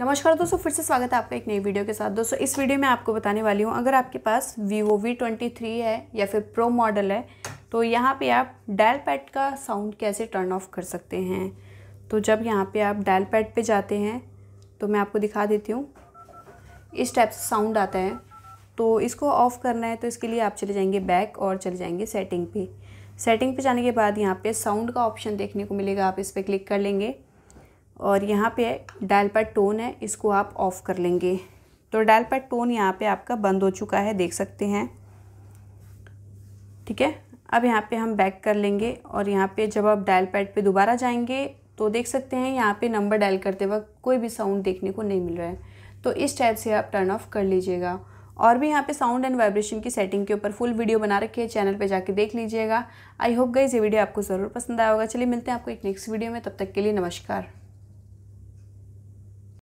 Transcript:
नमस्कार दोस्तों फिर से स्वागत है आपका एक नई वीडियो के साथ दोस्तों इस वीडियो में आपको बताने वाली हूँ अगर आपके पास वीवो वी ट्वेंटी थ्री है या फिर प्रो मॉडल है तो यहाँ पे आप डायल पैड का साउंड कैसे टर्न ऑफ कर सकते हैं तो जब यहाँ पे आप डायल पैड पे जाते हैं तो मैं आपको दिखा देती हूँ इस टाइप से साउंड आता है तो इसको ऑफ़ करना है तो इसके लिए आप चले जाएंगे बैक और चले जाएंगे सेटिंग पे सेटिंग पे जाने के बाद यहाँ पे साउंड का ऑप्शन देखने को मिलेगा आप इस पर क्लिक कर लेंगे और यहाँ पे डायल पैड टोन है इसको आप ऑफ़ कर लेंगे तो डायल पैड टोन यहाँ पे आपका बंद हो चुका है देख सकते हैं ठीक है अब यहाँ पे हम बैक कर लेंगे और यहाँ पे जब आप डायल पैड पे दोबारा जाएंगे तो देख सकते हैं यहाँ पे नंबर डायल करते वक्त कोई भी साउंड देखने को नहीं मिल रहा है तो इस टाइप से आप टर्न ऑफ़ कर लीजिएगा और भी यहाँ पे साउंड एंड वाइब्रेशन की सेटिंग के ऊपर फुल वीडियो बना रखी है चैनल पे जाके देख लीजिएगा आई होप गई ये वीडियो आपको ज़रूर पसंद आया होगा चलिए मिलते हैं आपको एक नेक्स्ट वीडियो में तब तक के लिए नमस्कार